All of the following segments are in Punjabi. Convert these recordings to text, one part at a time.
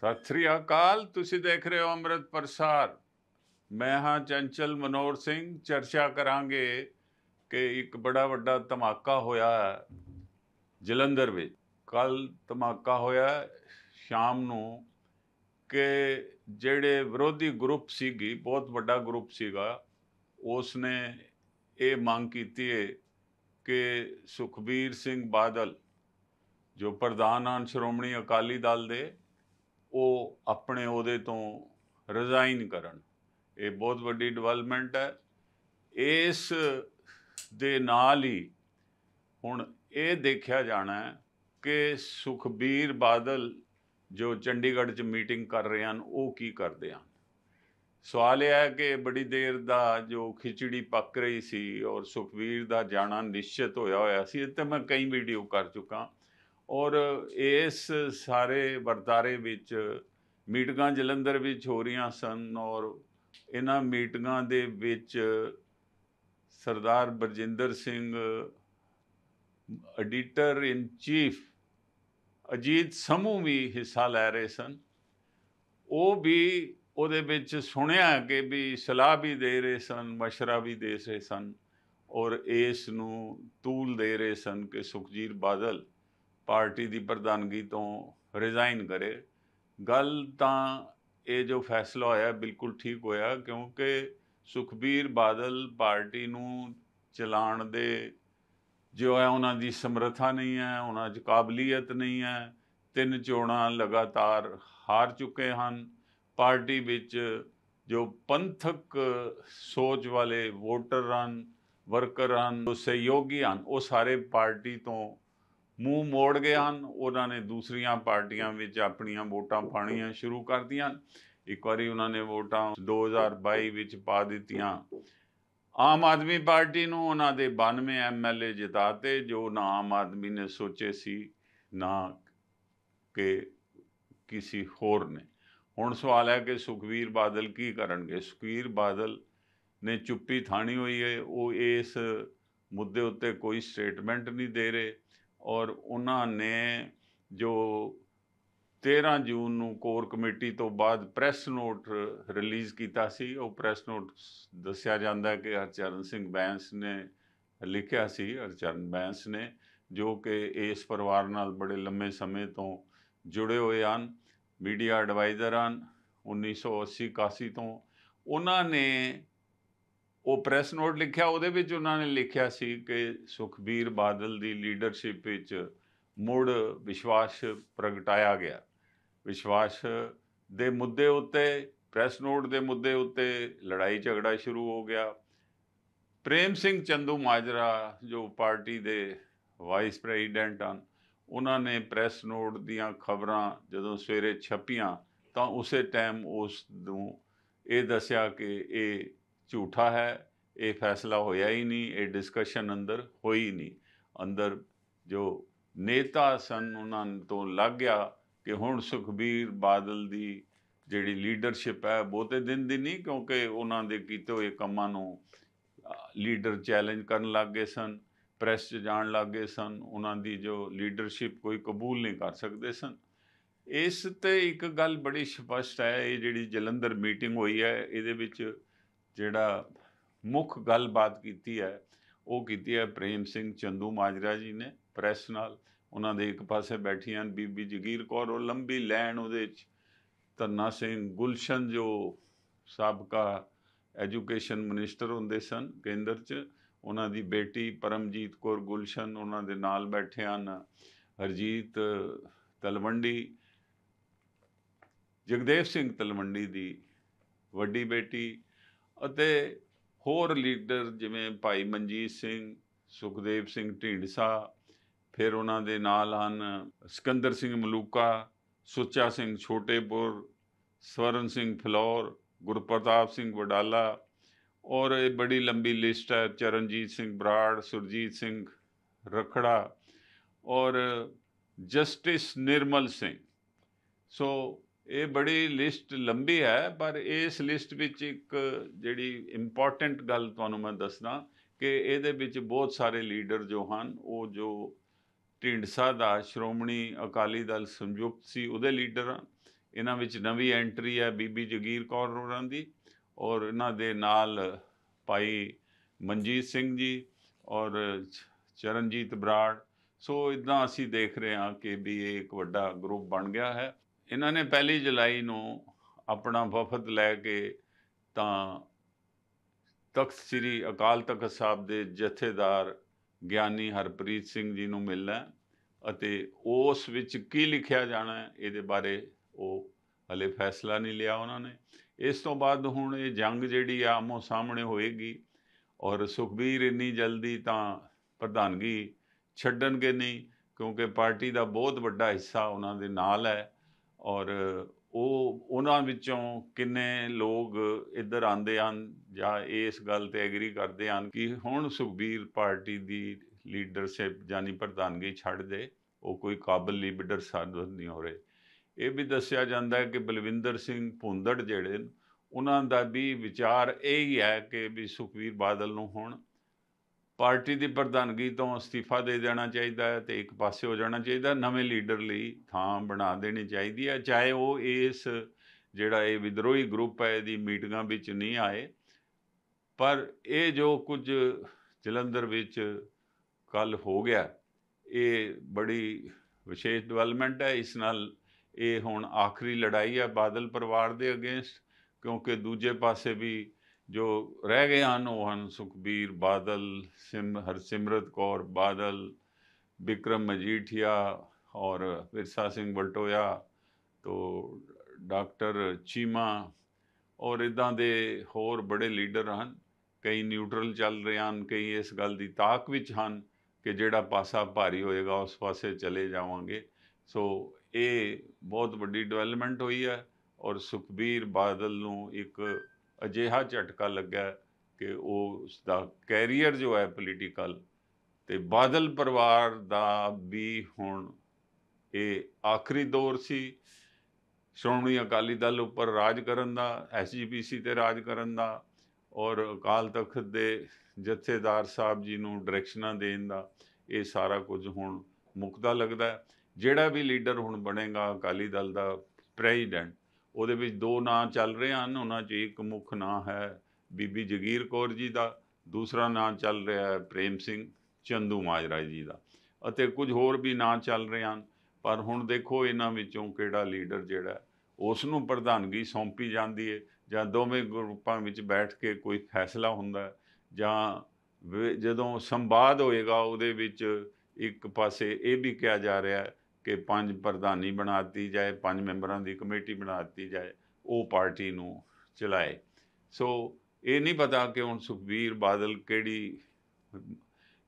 ਸਤਿ ਸ੍ਰੀ ਅਕਾਲ ਤੁਸੀਂ ਦੇਖ ਰਹੇ ਹੋ ਅੰਮ੍ਰਿਤ ਪ੍ਰਸਾਰ ਮੈਂ ਹਾਂ ਚੰਚਲ ਮਨੋਰ ਸਿੰਘ ਚਰਚਾ ਕਰਾਂਗੇ ਕਿ ਇੱਕ ਬੜਾ ਵੱਡਾ ਧਮਾਕਾ ਹੋਇਆ ਜਲੰਧਰ ਵਿੱਚ ਕੱਲ ਧਮਾਕਾ ਹੋਇਆ ਸ਼ਾਮ ਨੂੰ ਕਿ ਜਿਹੜੇ ਵਿਰੋਧੀ ਗਰੁੱਪ ਸੀਗੀ ਬਹੁਤ ਵੱਡਾ ਗਰੁੱਪ ਸੀਗਾ ਉਸ ਨੇ ਇਹ ਮੰਗ ਕੀਤੀ ਹੈ ਕਿ ਸੁਖਬੀਰ ਸਿੰਘ ਬਾਦਲ ਜੋ ਪ੍ਰਧਾਨ ਹਨ ਸ਼੍ਰੋਮਣੀ ਅਕਾਲੀ ਦਲ ਦੇ ਉਹ ਆਪਣੇ ਉਹਦੇ ਤੋਂ ਰਿਜ਼ਾਈਨ ਕਰਨ ਇਹ ਬਹੁਤ ਵੱਡੀ ਡਿਵੈਲਪਮੈਂਟ ਹੈ ਇਸ ਦੇ ਨਾਲ ਹੀ ਹੁਣ ਇਹ ਦੇਖਿਆ ਜਾਣਾ ਹੈ ਕਿ ਸੁਖਬੀਰ ਬਾਦਲ ਜੋ ਚੰਡੀਗੜ੍ਹ 'ਚ ਮੀਟਿੰਗ ਕਰ ਰਹੇ ਹਨ ਉਹ ਕੀ ਕਰਦੇ ਹਨ ਸਵਾਲ ਇਹ ਹੈ ਕਿ ਬੜੀ ਦੇਰ ਦਾ ਜੋ ਖਿਚੜੀ ਪੱਕ ਰਹੀ ਸੀ ਔਰ ਸੁਖਵੀਰ ਦਾ ਜਾਣਾ ਨਿਸ਼ਚਿਤ ਹੋਇਆ ਹੋਇਆ ਸੀ ਇਹ ਤੇ ਮੈਂ ਕਈ ਵੀਡੀਓ ਕਰ ਚੁੱਕਾ ਔਰ ਇਸ ਸਾਰੇ ਵਰਤਾਰੇ ਵਿੱਚ ਮੀਟਿੰਗਾਂ ਜਲੰਧਰ ਵਿੱਚ ਹੋ ਰਹੀਆਂ ਸਨ ਔਰ ਇਹਨਾਂ ਮੀਟਿੰਗਾਂ ਦੇ ਵਿੱਚ Sardar Barjinder Singh editor in chief Ajit ਸਮੂਹ ਵੀ ਹਿੱਸਾ ਲੈ ਰਹੇ ਸਨ ਉਹ ਵੀ ਉਹਦੇ ਵਿੱਚ ਸੁਣਿਆ ਕਿ ਵੀ ਸਲਾਹ ਵੀ ਦੇ ਰਹੇ ਸਨ ਮਸ਼ਰਾ ਵੀ ਦੇ ਰਹੇ ਸਨ ਔਰ ਇਸ ਨੂੰ ਤੂਲ ਦੇ ਰਹੇ ਸਨ ਕਿ ਸੁਖਜੀਤ ਬਾਦਲ ਪਾਰਟੀ ਦੀ ਪ੍ਰਧਾਨਗੀ ਤੋਂ ਰਿਜ਼ਾਈਨ ਕਰੇ ਗੱਲ ਤਾਂ ਇਹ ਜੋ ਫੈਸਲਾ ਹੋਇਆ ਬਿਲਕੁਲ ਠੀਕ ਹੋਇਆ ਕਿਉਂਕਿ ਸੁਖਬੀਰ ਬਾਦਲ ਪਾਰਟੀ ਨੂੰ ਚਲਾਉਣ ਦੇ ਜੋ ਹੈ ਉਹਨਾਂ ਦੀ ਸਮਰੱਥਾ ਨਹੀਂ ਹੈ ਉਹਨਾਂ 'ਚ ਕਾਬਲੀਅਤ ਨਹੀਂ ਹੈ ਤਿੰਨ ਚੋਣਾਂ ਲਗਾਤਾਰ ਹਾਰ ਚੁੱਕੇ ਹਨ ਪਾਰਟੀ ਵਿੱਚ ਜੋ ਪੰਥਕ ਸੋਚ ਵਾਲੇ ਵੋਟਰ ਹਨ ਵਰਕਰ ਹਨ ਸਹਿਯੋਗੀ ਹਨ ਉਹ ਸਾਰੇ ਪਾਰਟੀ ਤੋਂ ਮੂੰਹ ਮੋੜ ਗਏ ਹਨ ਉਹਨਾਂ ਨੇ ਦੂਸਰੀਆਂ ਪਾਰਟੀਆਂ ਵਿੱਚ ਆਪਣੀਆਂ ਵੋਟਾਂ ਪਾਣੀਆਂ ਸ਼ੁਰੂ ਕਰ ਦਿੱਤੀਆਂ ਇੱਕ ਵਾਰੀ ਉਹਨਾਂ ਨੇ ਵੋਟਾਂ 2022 ਵਿੱਚ ਪਾ ਦਿੱਤੀਆਂ ਆਮ ਆਦਮੀ ਪਾਰਟੀ ਨੂੰ ਉਹਨਾਂ ਦੇ 92 ਐਮਐਲਏ ਜਿਤਾਤੇ ਜੋ ਨਾ ਆਮ ਆਦਮੀ ਨੇ ਸੋਚੇ ਸੀ ਨਾ ਕਿ ਕਿਸੇ ਹੋਰ ਨੇ ਹੁਣ ਸਵਾਲ ਹੈ ਕਿ ਸੁਖਵੀਰ ਬਾਦਲ ਕੀ ਕਰਨਗੇ ਸੁਖਵੀਰ ਬਾਦਲ ਨੇ ਚੁੱਪੀ ਥਾਣੀ ਹੋਈ ਹੈ ਉਹ ਇਸ ਮੁੱਦੇ ਉੱਤੇ ਕੋਈ ਸਟੇਟਮੈਂਟ ਨਹੀਂ ਦੇ ਰਹੇ ਔਰ ਉਹਨਾਂ ਨੇ ਜੋ 13 ਜੂਨ ਨੂੰ ਕੋਰ ਕਮੇਟੀ ਤੋਂ ਬਾਅਦ ਪ੍ਰੈਸ ਨੋਟ ਰਿਲੀਜ਼ ਕੀਤਾ ਸੀ ਉਹ ਪ੍ਰੈਸ ਨੋਟ ਦੱਸਿਆ ਜਾਂਦਾ ਕਿ ਹਰਚਰਨ ਸਿੰਘ ਬੈਂਸ ਨੇ ਲਿਖਿਆ ਸੀ ਹਰਚਰਨ ਬੈਂਸ ਨੇ ਜੋ ਕਿ ਇਸ ਪਰਿਵਾਰ ਨਾਲ ਬੜੇ ਲੰਮੇ ਸਮੇਂ ਤੋਂ ਜੁੜੇ ਹੋਏ ਹਨ ਮੀਡੀਆ ਐਡਵਾਈਜ਼ਰ ਹਨ 1980-81 ਤੋਂ ਉਹਨਾਂ ਨੇ ਉਹ ਪ੍ਰੈਸ ਨੋਟ ਲਿਖਿਆ ਉਹਦੇ ਵਿੱਚ ਉਹਨਾਂ ਨੇ ਲਿਖਿਆ ਸੀ ਕਿ ਸੁਖਬੀਰ ਬਾਦਲ ਦੀ ਲੀਡਰਸ਼ਿਪ ਵਿੱਚ ਮੁੜ ਵਿਸ਼ਵਾਸ ਪ੍ਰਗਟਾਇਆ ਗਿਆ ਵਿਸ਼ਵਾਸ ਦੇ ਮੁੱਦੇ ਉੱਤੇ ਪ੍ਰੈਸ ਨੋਟ ਦੇ ਮੁੱਦੇ ਉੱਤੇ ਲੜਾਈ ਝਗੜਾ ਸ਼ੁਰੂ ਹੋ ਗਿਆ ਪ੍ਰੇਮ ਸਿੰਘ ਚੰਦੂ ਮਾਜਰਾ ਜੋ ਪਾਰਟੀ ਦੇ ਵਾਈਸ ਪ੍ਰੈਜ਼ੀਡੈਂਟ ਹਨ ਉਹਨਾਂ ਨੇ ਪ੍ਰੈਸ ਨੋਟ ਦੀਆਂ ਖਬਰਾਂ ਜਦੋਂ ਸਵੇਰੇ ਛਪੀਆਂ ਤਾਂ ਉਸੇ ਟਾਈਮ ਉਸ ਨੂੰ ਇਹ ਦੱਸਿਆ ਕਿ ਇਹ ਝੂਠਾ ਹੈ ਇਹ ਫੈਸਲਾ ਹੋਇਆ ਹੀ ਨਹੀਂ ਇਹ ਡਿਸਕਸ਼ਨ ਅੰਦਰ ਹੋਈ ਨਹੀਂ ਅੰਦਰ ਜੋ ਨੇਤਾ ਸਨ ਉਹਨਾਂ ਤੋਂ ਲੱਗ ਗਿਆ ਕਿ ਹੁਣ ਸੁਖਬੀਰ ਬਾਦਲ ਦੀ ਜਿਹੜੀ ਲੀਡਰਸ਼ਿਪ ਹੈ ਬਹੁਤੇ ਦਿਨ ਦੀ ਨਹੀਂ ਕਿਉਂਕਿ ਉਹਨਾਂ ਦੇ ਕੀਤੇ ਹੋਏ ਕੰਮਾਂ ਨੂੰ ਲੀਡਰ ਚੈਲੰਜ ਕਰਨ ਲੱਗ ਗਏ ਸਨ ਪ੍ਰੈਸ 'ਚ ਜਾਣ ਲੱਗ ਗਏ ਸਨ ਉਹਨਾਂ ਦੀ ਜੋ ਲੀਡਰਸ਼ਿਪ ਕੋਈ ਕਬੂਲ ਨਹੀਂ ਕਰ ਸਕਦੇ ਸਨ ਇਸ ਤੇ ਇੱਕ ਗੱਲ ਬੜੀ ਸਪਸ਼ਟ ਹੈ ਇਹ ਜਿਹੜੀ ਜਲੰਧਰ ਮੀਟਿੰਗ ਹੋਈ ਹੈ ਇਹਦੇ ਵਿੱਚ ਜਿਹੜਾ ਮੁੱਖ ਗੱਲਬਾਤ ਕੀਤੀ ਹੈ ਉਹ ਕੀਤੀ ਹੈ ਪ੍ਰੇਮ ਸਿੰਘ ਚੰਦੂ ਮਾਜਰਾ ਜੀ ਨੇ ਪ੍ਰੈਸ ਨਾਲ ਉਹਨਾਂ ਦੇ ਇੱਕ ਪਾਸੇ ਬੈਠੀਆਂ ਬੀਬੀ ਜਗੀਰ ਕੌਰ ਉਹ ਲੰਬੀ ਲੈਣ ਉਹਦੇ ਵਿੱਚ ਤੰਨਾ ਸਿੰਘ ਗੁਲਸ਼ਨ ਜੋ ਸਾਬਕਾ ਐਜੂਕੇਸ਼ਨ ਮਿਨਿਸਟਰ ਹੁੰਦੇ ਸਨ ਕੇਂਦਰ 'ਚ ਉਹਨਾਂ ਦੀ ਬੇਟੀ ਪਰਮਜੀਤ ਕੌਰ ਗੁਲਸ਼ਨ ਉਹਨਾਂ ਦੇ ਨਾਲ ਬੈਠੇ ਹਨ ਹਰਜੀਤ ਤਲਵੰਡੀ ਜਗਦੇਵ ਸਿੰਘ ਤਲਵੰਡੀ ਦੀ ਵੱਡੀ ਬੇਟੀ ਅਤੇ ਹੋਰ ਲੀਡਰ ਜਿਵੇਂ ਭਾਈ ਮਨਜੀਤ ਸਿੰਘ ਸੁਖਦੇਵ ਸਿੰਘ ਢੀਂਡਸਾ ਫਿਰ ਉਹਨਾਂ ਦੇ ਨਾਲ ਹਨ ਸਿਕੰਦਰ ਸਿੰਘ ਮਲੂਕਾ ਸੁੱਚਾ ਸਿੰਘ ਛੋਟੇਪੁਰ ਸਵਰਨ ਸਿੰਘ ਫਲੌਰ ਗੁਰਪ੍ਰਤਾਪ ਸਿੰਘ ਵਡਾਲਾ ਔਰ ਇਹ ਬੜੀ ਲੰਬੀ ਲਿਸਟ ਹੈ ਚਰਨਜੀਤ ਸਿੰਘ ਬਰਾੜ ਸੁਰਜੀਤ ਸਿੰਘ ਰਖੜਾ ਔਰ ਜਸਟਿਸ ਨਿਰਮਲ ਸਿੰਘ ਸੋ ਇਹ ਬੜੀ ਲਿਸਟ ਲੰਬੀ ਹੈ ਪਰ ਇਸ ਲਿਸਟ ਵਿੱਚ ਇੱਕ ਜਿਹੜੀ ਇੰਪੋਰਟੈਂਟ ਗੱਲ ਤੁਹਾਨੂੰ ਮੈਂ ਦੱਸਦਾ ਕਿ ਇਹਦੇ ਵਿੱਚ ਬਹੁਤ ਸਾਰੇ ਲੀਡਰ ਜੋ ਹਨ ਉਹ ਜੋ ਢਿੰਡਸਾ ਦਾ ਸ਼੍ਰੋਮਣੀ ਅਕਾਲੀ ਦਲ ਸੰਯੁਕਤ ਸੀ ਉਹਦੇ ਲੀਡਰ ਇਹਨਾਂ ਵਿੱਚ ਨਵੀਂ ਐਂਟਰੀ ਹੈ ਬੀਬੀ ਜਗੀਰ ਕੌਰ ਹੋਰਾਂ ਦੀ ਔਰ ਇਹਨਾਂ ਦੇ ਨਾਲ ਭਾਈ ਮਨਜੀਤ ਸਿੰਘ ਜੀ ਔਰ ਚਰਨਜੀਤ ਬਰਾੜ ਸੋ ਇਦਾਂ ਅਸੀਂ ਦੇਖ ਰਹੇ ਹਾਂ ਕਿ ਵੀ ਇਹ ਇੱਕ ਵੱਡਾ ਗਰੁੱਪ ਬਣ ਗਿਆ ਹੈ ਇਹਨਾਂ ਨੇ ਪਹਿਲੀ ਜੁਲਾਈ ਨੂੰ ਆਪਣਾ ਵਫਦ ਲੈ ਕੇ ਤਾਂ ਤਖਤ ਸ੍ਰੀ ਅਕਾਲ ਤਖਤ ਸਾਹਿਬ ਦੇ ਜਥੇਦਾਰ ਗਿਆਨੀ ਹਰਪ੍ਰੀਤ ਸਿੰਘ ਜੀ ਨੂੰ ਮਿਲਣਾ ਅਤੇ ਉਸ ਵਿੱਚ ਕੀ ਲਿਖਿਆ ਜਾਣਾ ਹੈ ਇਹਦੇ ਬਾਰੇ ਉਹ ਹਲੇ ਫੈਸਲਾ ਨਹੀਂ ਲਿਆ ਉਹਨਾਂ ਨੇ ਇਸ ਤੋਂ ਬਾਅਦ ਹੁਣ ਇਹ ਜੰਗ ਜਿਹੜੀ ਆ ਆਮੋ ਸਾਹਮਣੇ ਹੋਏਗੀ ਔਰ ਸੁਖਬੀਰ ਇੰਨੀ ਜਲਦੀ ਤਾਂ ਪ੍ਰਧਾਨਗੀ ਛੱਡਣਗੇ ਨਹੀਂ ਕਿਉਂਕਿ ਪਾਰਟੀ ਦਾ ਬਹੁਤ ਵੱਡਾ ਹਿੱਸਾ ਉਹਨਾਂ ਦੇ ਨਾਲ ਹੈ ਔਰ ਉਹ ਉਹਨਾਂ ਵਿੱਚੋਂ ਕਿੰਨੇ ਲੋਕ ਇੱਧਰ ਆਂਦੇ ਹਨ ਜਾਂ ਇਸ ਗੱਲ ਤੇ ਐਗਰੀ ਕਰਦੇ ਹਨ ਕਿ ਹੁਣ ਸੁਖਬੀਰ ਪਾਰਟੀ ਦੀ ਲੀਡਰਸ਼ਿਪ ਜਾਨੀ ਪ੍ਰਧਾਨਗੀ ਛੱਡ ਦੇ ਉਹ ਕੋਈ ਕਾਬਲ ਲੀਡਰ ਸਾਬਤ ਨਹੀਂ ਹੋ ਰਹੇ ਇਹ ਵੀ ਦੱਸਿਆ ਜਾਂਦਾ ਹੈ ਕਿ ਬਲਵਿੰਦਰ ਸਿੰਘ ਭੁੰਦੜ ਜਿਹੜੇ ਉਹਨਾਂ ਦਾ ਵੀ ਵਿਚਾਰ ਇਹ ਹੀ ਹੈ ਕਿ ਵੀ ਸੁਖਵੀਰ ਬਾਦਲ ਨੂੰ ਹੁਣ ਪਾਰਟੀ ਦੀ ਪ੍ਰਧਾਨਗੀ ਤੋਂ ਅਸਤੀਫਾ ਦੇ ਦੇਣਾ ਚਾਹੀਦਾ ਹੈ ਤੇ ਇੱਕ ਪਾਸੇ ਹੋ ਜਾਣਾ ਚਾਹੀਦਾ ਨਵੇਂ ਲੀਡਰ ਲਈ ਥਾਂ ਬਣਾ ਦੇਣੀ ਚਾਹੀਦੀ ਹੈ ਚਾਹੇ ਉਹ ਇਸ ਜਿਹੜਾ ਇਹ ਵਿਦਰੋਹੀ ਗਰੁੱਪ ਹੈ ਇਹਦੀ ਮੀਟਿੰਗਾਂ ਵਿੱਚ ਨਹੀਂ ਆਏ ਪਰ ਇਹ ਜੋ ਕੁਝ ਜਲੰਧਰ ਵਿੱਚ ਕੱਲ ਹੋ ਗਿਆ ਇਹ ਬੜੀ ਵਿਸ਼ੇਸ਼ ਡਿਵੈਲਪਮੈਂਟ ਹੈ ਇਸ ਨਾਲ ਇਹ ਹੁਣ ਆਖਰੀ ਲੜਾਈ ਹੈ ਬਾਦਲ ਪਰਿਵਾਰ ਦੇ ਅਗੇਂਸਟ ਕਿਉਂਕਿ ਦੂਜੇ ਪਾਸੇ ਵੀ ਜੋ ਰਹਿ ਗਏ ਹਨ ਉਹ ਹਨ ਸੁਖਬੀਰ ਬਾਦਲ ਸਿਮ ਹਰਸਿਮਰਤ ਕੌਰ ਬਾਦਲ ਵਿਕਰਮ ਮਜੀਠੀਆ ਔਰ ਵਿਰਸਾ ਸਿੰਘ ਬਲਟੋਆ ਤੋਂ ਡਾਕਟਰ ਚੀਮਾ ਔਰ ਇਦਾਂ ਦੇ ਹੋਰ ਬੜੇ ਲੀਡਰ ਹਨ ਕਈ ਨਿਊਟਰਲ ਚੱਲ ਰਹੇ ਹਨ ਕਈ ਇਸ ਗੱਲ ਦੀ ਤਾਕ ਵਿੱਚ ਹਨ ਕਿ ਜਿਹੜਾ ਪਾਸਾ ਭਾਰੀ ਹੋਏਗਾ ਉਸ ਪਾਸੇ ਚਲੇ ਜਾਵਾਂਗੇ ਸੋ ਇਹ ਬਹੁਤ ਵੱਡੀ ਡਿਵੈਲਪਮੈਂਟ ਹੋਈ ਹੈ ਔਰ ਸੁਖਬੀਰ ਬਾਦਲ ਨੂੰ ਇੱਕ ਅਜਿਹਾ ਝਟਕਾ ਲੱਗਾ ਕਿ ਉਹ ਉਸ ਦਾ ਕੈਰੀਅਰ ਜੋ ਹੈ ਪੋਲੀਟੀਕਲ ਤੇ ਬਾਦਲ ਪਰਿਵਾਰ ਦਾ ਵੀ ਹੁਣ ਇਹ ਆਖਰੀ ਦੌਰ ਸੀ ਸ਼੍ਰੋਮਣੀ ਅਕਾਲੀ ਦਲ ਉੱਪਰ ਰਾਜ ਕਰਨ ਦਾ ਐਸਜੀਪੀਸੀ ਤੇ ਰਾਜ ਕਰਨ ਦਾ ਔਰ ਅਕਾਲ ਤਖਤ ਦੇ ਜਥੇਦਾਰ ਸਾਹਿਬ ਜੀ ਨੂੰ ਡਾਇਰੈਕਸ਼ਨਾਂ ਦੇਣ ਦਾ ਇਹ ਸਾਰਾ ਕੁਝ ਹੁਣ ਮੁਕਦਾ ਲੱਗਦਾ ਜਿਹੜਾ ਵੀ ਲੀਡਰ ਹੁਣ ਬਣੇਗਾ ਅਕਾਲੀ ਦਲ ਦਾ ਪ੍ਰੈਜ਼ੀਡੈਂਟ ਉਹਦੇ ਵਿੱਚ ਦੋ ਨਾਂ ਚੱਲ ਰਹੇ ਹਨ ਉਹਨਾਂ 'ਚ ਇੱਕ ਮੁੱਖ ਨਾਂ ਹੈ ਬੀਬੀ ਜਗੀਰ ਕੌਰ ਜੀ ਦਾ ਦੂਸਰਾ ਨਾਂ ਚੱਲ ਰਿਹਾ ਹੈ ਪ੍ਰੇਮ ਸਿੰਘ ਚੰਦੂ ਮਾਜਰਾ ਜੀ ਦਾ ਅਤੇ ਕੁਝ ਹੋਰ ਵੀ ਨਾਂ ਚੱਲ ਰਹੇ ਹਨ ਪਰ ਹੁਣ ਦੇਖੋ ਇਹਨਾਂ ਵਿੱਚੋਂ ਕਿਹੜਾ ਲੀਡਰ ਜਿਹੜਾ ਉਸ ਨੂੰ ਪ੍ਰਧਾਨਗੀ ਸੌਂਪੀ ਜਾਂਦੀ ਹੈ ਜਾਂ ਦੋਵੇਂ ਗਰੁੱਪਾਂ ਵਿੱਚ ਬੈਠ ਕੇ ਕੋਈ ਫੈਸਲਾ ਹੁੰਦਾ ਜਾਂ ਜਦੋਂ ਸੰਵਾਦ ਹੋਏਗਾ ਉਹਦੇ ਵਿੱਚ ਇੱਕ ਪਾਸੇ ਇਹ ਵੀ ਕਿਹਾ ਜਾ ਰਿਹਾ ਹੈ ਕਿ ਪੰਜ ਪ੍ਰਧਾਨੀ ਬਣਾ ਦਿੱਤੀ ਜਾਏ ਪੰਜ ਮੈਂਬਰਾਂ ਦੀ ਕਮੇਟੀ ਬਣਾ ਦਿੱਤੀ ਜਾਏ ਉਹ ਪਾਰਟੀ ਨੂੰ ਚਲਾਏ ਸੋ ਇਹ ਨਹੀਂ ਪਤਾ ਕਿ ਹੁਣ ਸੁਖਬੀਰ ਬਾਦਲ ਕਿਹੜੀ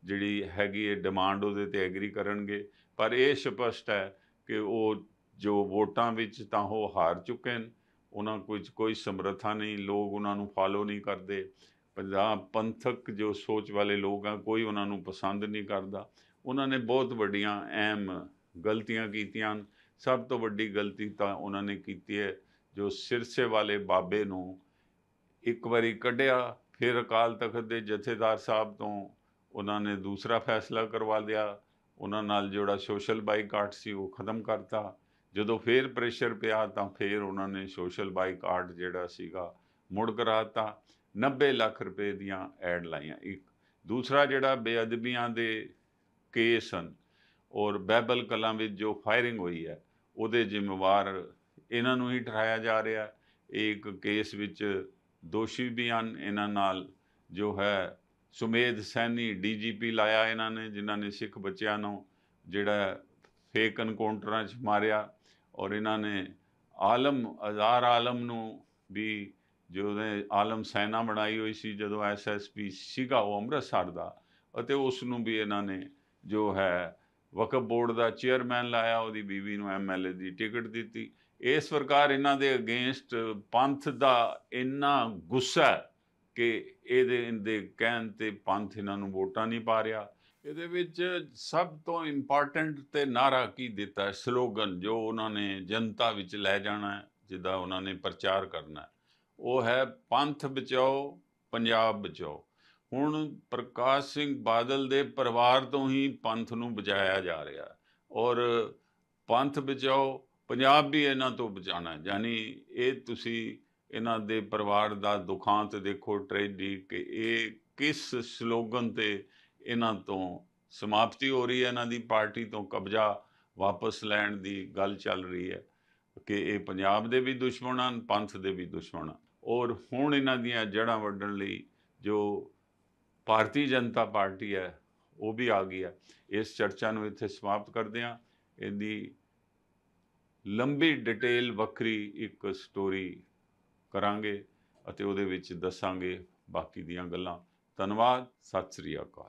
ਜਿਹੜੀ ਹੈਗੀ ਹੈ ਡਿਮਾਂਡ ਉਹਦੇ ਤੇ ਐਗਰੀ ਕਰਨਗੇ ਪਰ ਇਹ ਸਪਸ਼ਟ ਹੈ ਕਿ ਉਹ ਜੋ ਵੋਟਾਂ ਵਿੱਚ ਤਾਂ ਉਹ ਹਾਰ ਚੁੱਕੇ ਨੇ ਉਹਨਾਂ ਕੋਈ ਕੋਈ ਸਮਰੱਥਾ ਨਹੀਂ ਲੋਕ ਉਹਨਾਂ ਨੂੰ ਫਾਲੋ ਨਹੀਂ ਕਰਦੇ ਪੰਜਾਬ ਪੰਥਕ ਜੋ ਸੋਚ ਵਾਲੇ ਲੋਕ ਆ ਕੋਈ ਉਹਨਾਂ ਨੂੰ ਪਸੰਦ ਨਹੀਂ ਕਰਦਾ ਉਹਨਾਂ ਨੇ ਬਹੁਤ ਵੱਡੀਆਂ ਅਹਿਮ ਗਲਤੀਆਂ ਕੀਤੀਆਂ ਸਭ ਤੋਂ ਵੱਡੀ ਗਲਤੀ ਤਾਂ ਉਹਨਾਂ ਨੇ ਕੀਤੀ ਹੈ ਜੋ ਸਿਰਸੇ ਵਾਲੇ ਬਾਬੇ ਨੂੰ ਇੱਕ ਵਾਰੀ ਕੱਢਿਆ ਫਿਰ ਅਕਾਲ ਤਖਤ ਦੇ ਜਥੇਦਾਰ ਸਾਹਿਬ ਤੋਂ ਉਹਨਾਂ ਨੇ ਦੂਸਰਾ ਫੈਸਲਾ ਕਰਵਾ ਲਿਆ ਉਹਨਾਂ ਨਾਲ ਜਿਹੜਾ ਸੋਸ਼ਲ ਬਾਈਕਾਟ ਸੀ ਉਹ ਖਤਮ ਕਰਤਾ ਜਦੋਂ ਫੇਰ ਪ੍ਰੈਸ਼ਰ ਪਿਆ ਤਾਂ ਫੇਰ ਉਹਨਾਂ ਨੇ ਸੋਸ਼ਲ ਬਾਈਕਾਟ ਜਿਹੜਾ ਸੀਗਾ ਮੁੜ ਕਰਾਤਾ 90 ਲੱਖ ਰੁਪਏ ਦੀਆਂ ਐਡ ਲਾਈਆਂ ਇੱਕ ਦੂਸਰਾ ਜਿਹੜਾ ਬੇਅਦਬੀਆਂ ਦੇ ਕੇਸ ਹਨ ਔਰ ਬੈਬਲ ਕਲਾਂ ਵਿੱਚ ਜੋ ਫਾਇਰਿੰਗ ਹੋਈ ਹੈ ਉਹਦੇ ਜ਼ਿੰਮੇਵਾਰ ਇਹਨਾਂ ਨੂੰ ਹੀ ਠਹਾਇਆ ਜਾ ਰਿਹਾ ਹੈ ਇੱਕ ਕੇਸ ਵਿੱਚ ਦੋਸ਼ੀ ਵੀ ਹਨ ਇਹਨਾਂ ਨਾਲ ਜੋ ਹੈ ਸੁਮੇਧ ਸੈਣੀ ਡੀਜੀਪੀ ਲਾਇਆ ਇਹਨਾਂ ਨੇ ਜਿਨ੍ਹਾਂ ਨੇ ਸਿੱਖ ਬੱਚਿਆਂ ਨੂੰ ਜਿਹੜਾ ਫੇਕ ਐਨਕਾਊਂਟਰਾਂ 'ਚ ਮਾਰਿਆ ਔਰ ਇਹਨਾਂ ਨੇ ਆਲਮ ਅਜ਼ਾਰ ਆਲਮ ਨੂੰ ਵੀ ਜੋ ਨੇ ਆਲਮ ਸੈਨਾ ਬਣਾਈ ਹੋਈ ਸੀ ਜਦੋਂ ਐਸਐਸਪੀ ਸੀਗਾ ਉਹ ਅੰਮ੍ਰਿਤਸਰ ਦਾ ਅਤੇ ਉਸ ਨੂੰ ਵੀ ਇਹਨਾਂ ਨੇ ਜੋ ਹੈ ਵਕਫ ਬੋਰਡ ਦਾ ਚੇਅਰਮੈਨ ਲਾਇਆ ਉਹਦੀ ਬੀਵੀ ਨੂੰ ਐਮਐਲਏ ਦੀ ਟਿਕਟ ਦਿੱਤੀ ਇਸ ਪ੍ਰਕਾਰ ਇਹਨਾਂ ਦੇ ਅਗੇਂਸਟ ਪੰਥ ਦਾ ਇੰਨਾ ਗੁੱਸਾ ਕਿ ਇਹਦੇ ਇਹਦੇ ਕਹਿਣ ਤੇ ਪੰਥ ਇਹਨਾਂ ਨੂੰ ਵੋਟਾਂ ਨਹੀਂ ਪਾ ਰਿਹਾ ਇਹਦੇ ਵਿੱਚ ਸਭ ਤੋਂ ਇੰਪੋਰਟੈਂਟ ਤੇ ਨਾਰਾ ਕੀ ਦਿੱਤਾ ਸਲੋਗਨ ਜੋ ਉਹਨਾਂ ਨੇ ਜਨਤਾ ਵਿੱਚ ਲੈ ਜਾਣਾ ਹੈ ਜਿੱਦਾਂ ਉਹਨਾਂ ਨੇ ਪ੍ਰਚਾਰ ਕਰਨਾ ਉਹ ਹੈ ਪੰਥ ਬਚਾਓ ਪੰਜਾਬ ਬਚਾਓ ਹੁਣ ਪ੍ਰਕਾਸ਼ ਸਿੰਘ ਬਾਦਲ ਦੇ ਪਰਿਵਾਰ ਤੋਂ ਹੀ ਪੰਥ ਨੂੰ ਬਚਾਇਆ ਜਾ ਰਿਹਾ ਔਰ ਪੰਥ ਬਚਾਓ ਪੰਜਾਬ ਵੀ ਇਹਨਾਂ ਤੋਂ ਬਚਾਣਾ ਯਾਨੀ ਇਹ ਤੁਸੀਂ ਇਹਨਾਂ ਦੇ ਪਰਿਵਾਰ ਦਾ ਦੁਖਾਂਤ ਦੇਖੋ ਟ੍ਰੈਜਡੀ ਕਿ ਇਹ ਕਿਸ ਸਲੋਗਨ ਤੇ ਇਹਨਾਂ ਤੋਂ ਸਮਾਪਤੀ ਹੋ ਰਹੀ ਹੈ ਇਹਨਾਂ ਦੀ ਪਾਰਟੀ ਤੋਂ ਕਬਜ਼ਾ ਵਾਪਸ ਲੈਣ ਦੀ ਗੱਲ ਚੱਲ ਰਹੀ ਹੈ ਕਿ ਇਹ ਪੰਜਾਬ ਦੇ ਵੀ ਦੁਸ਼ਮਣ ਹਨ ਪੰਥ ਦੇ ਵੀ ਦੁਸ਼ਮਣ ਔਰ ਹੁਣ ਇਹਨਾਂ ਦੀਆਂ ਜੜਾਂ ਵੱਢਣ ਲਈ ਜੋ ਭਾਰਤੀ ਜਨਤਾ ਪਾਰਟੀ ਹੈ ਉਹ ਵੀ ਆ ਗਈ ਹੈ ਇਸ ਚਰਚਾ ਨੂੰ ਇੱਥੇ ਸਮਾਪਤ ਕਰਦੇ ਹਾਂ ਇਹਦੀ ਲੰਬੀ ਡਿਟੇਲ ਵੱਖਰੀ ਇੱਕ ਸਟੋਰੀ ਕਰਾਂਗੇ ਅਤੇ ਉਹਦੇ ਵਿੱਚ ਦੱਸਾਂਗੇ ਬਾਕੀ ਦੀਆਂ ਗੱਲਾਂ ਧੰਨਵਾਦ ਸਤਿ ਸ੍ਰੀ ਅਕਾਲ